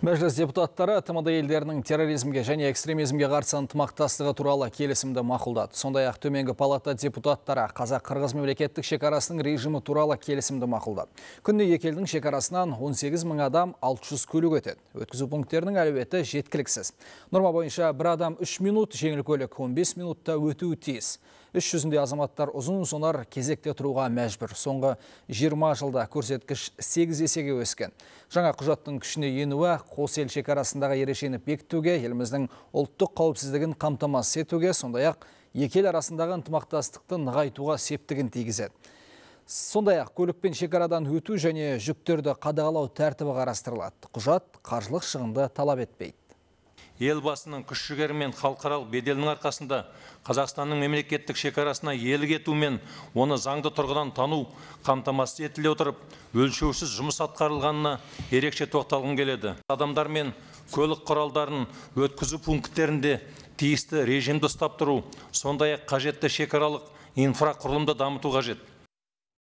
Мәжіліс депутаттары тмд елдерінің терроризмге және экстремизмге қарсы ынтымақтастығы туралы келісімді мақұлдады. Сондай-ақ төменгі палата депутаттары қазақ-қырғыз мемлекеттік шекарасының режимі туралы келісімді мақұлдады. Күнде екі елдің шекарасынан 18 мың адам 600 көлік өтеді. Өткізу пункттерінің әлеуеті жеткіліксіз. Норма бойынша бір адам 3 минут, жеңіл көлік 15 минутта өтуі тиіс үш жүзінде азаматтар ұзын сонар кезекте тұруға мәжбір. Соңғы 20 жылда көрсеткіш 8 есеге өскен. Жаңа құжаттың күшіне енуі қос ел шекарасындағы ерешені бекітуге, еліміздің ұлттық қауіпсіздігін қамтамасыз етуге, сондай-ақ екі арасындағы ынтымақтастықты нығайтуға септігін тигізеді. Сондай-ақ көлікпен шекарадан өту және жүктерді қадағалау тәртібі қарастырылады. Құжат қаржылық шығынды талап етпейді елбасының күш жігері мен халықаралық беделінің арқасында қазақстанның мемлекеттік шекарасына иелік ету мен оны заңды тұрғыдан тану қамтамасыз етіле отырып өлшеусіз жұмыс атқарылғанына ерекше тоқталғым келеді адамдар мен көлік құралдарын өткізу пункттерінде тиісті режимді ұстап тұру сондай ақ қажетті шекаралық инфрақұрылымды дамыту қажет